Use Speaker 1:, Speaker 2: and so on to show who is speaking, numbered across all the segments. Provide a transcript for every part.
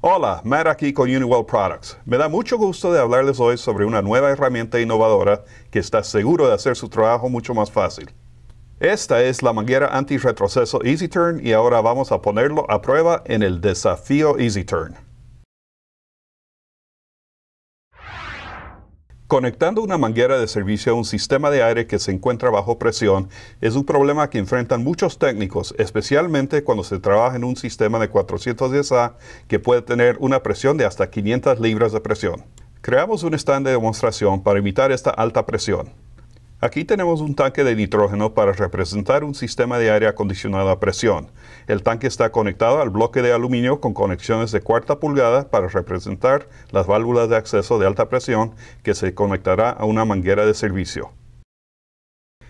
Speaker 1: Hola, Matt aquí con Uniwell Products. Me da mucho gusto de hablarles hoy sobre una nueva herramienta innovadora que está seguro de hacer su trabajo mucho más fácil. Esta es la manguera antirretroceso Easy Turn y ahora vamos a ponerlo a prueba en el desafío EasyTurn. Conectando una manguera de servicio a un sistema de aire que se encuentra bajo presión es un problema que enfrentan muchos técnicos, especialmente cuando se trabaja en un sistema de 410A que puede tener una presión de hasta 500 libras de presión. Creamos un stand de demostración para evitar esta alta presión. Aquí tenemos un tanque de nitrógeno para representar un sistema de aire acondicionado a presión. El tanque está conectado al bloque de aluminio con conexiones de cuarta pulgada para representar las válvulas de acceso de alta presión que se conectará a una manguera de servicio.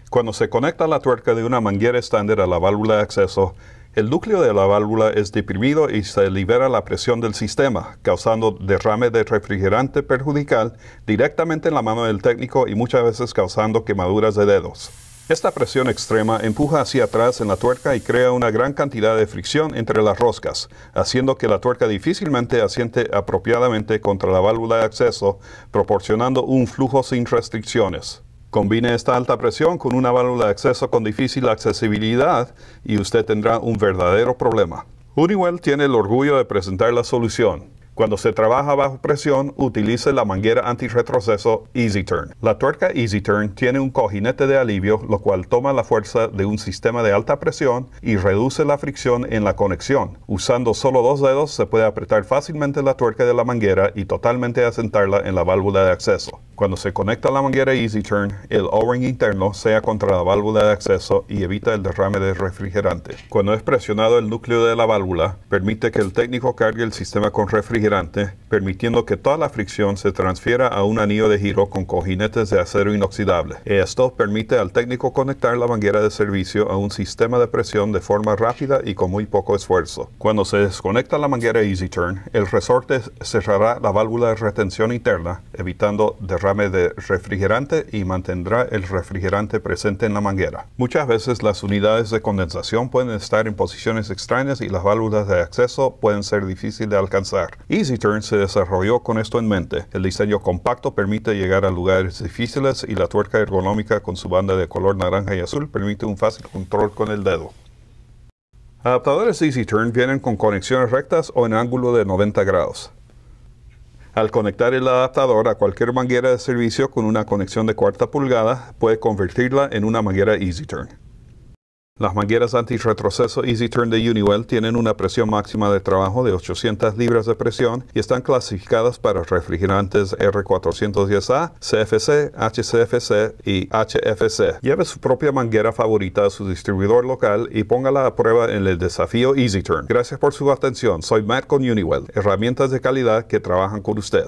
Speaker 1: Cuando se conecta la tuerca de una manguera estándar a la válvula de acceso, el núcleo de la válvula es deprimido y se libera la presión del sistema, causando derrame de refrigerante perjudicial directamente en la mano del técnico y muchas veces causando quemaduras de dedos. Esta presión extrema empuja hacia atrás en la tuerca y crea una gran cantidad de fricción entre las roscas, haciendo que la tuerca difícilmente asiente apropiadamente contra la válvula de acceso, proporcionando un flujo sin restricciones. Combine esta alta presión con una válvula de acceso con difícil accesibilidad y usted tendrá un verdadero problema. Uniwell tiene el orgullo de presentar la solución. Cuando se trabaja bajo presión, utilice la manguera antirretroceso Easy Turn. La tuerca Easy tiene un cojinete de alivio, lo cual toma la fuerza de un sistema de alta presión y reduce la fricción en la conexión. Usando solo dos dedos, se puede apretar fácilmente la tuerca de la manguera y totalmente asentarla en la válvula de acceso. Cuando se conecta la manguera Easy Turn, el O-ring interno sea contra la válvula de acceso y evita el derrame de refrigerante. Cuando es presionado el núcleo de la válvula, permite que el técnico cargue el sistema con refrigerante permitiendo que toda la fricción se transfiera a un anillo de giro con cojinetes de acero inoxidable. Esto permite al técnico conectar la manguera de servicio a un sistema de presión de forma rápida y con muy poco esfuerzo. Cuando se desconecta la manguera Easy Turn, el resorte cerrará la válvula de retención interna, evitando derrame de refrigerante y mantendrá el refrigerante presente en la manguera. Muchas veces las unidades de condensación pueden estar en posiciones extrañas y las válvulas de acceso pueden ser difíciles de alcanzar. Easy se desarrolló con esto en mente. El diseño compacto permite llegar a lugares difíciles y la tuerca ergonómica con su banda de color naranja y azul permite un fácil control con el dedo. Adaptadores Easy Turn vienen con conexiones rectas o en ángulo de 90 grados. Al conectar el adaptador a cualquier manguera de servicio con una conexión de cuarta pulgada, puede convertirla en una manguera EasyTurn. Las mangueras antirretroceso Easy Turn de Uniwell tienen una presión máxima de trabajo de 800 libras de presión y están clasificadas para refrigerantes R410A, CFC, HCFC y HFC. Lleve su propia manguera favorita a su distribuidor local y póngala a prueba en el desafío Easy Turn. Gracias por su atención. Soy Matt con Uniwell, herramientas de calidad que trabajan con usted.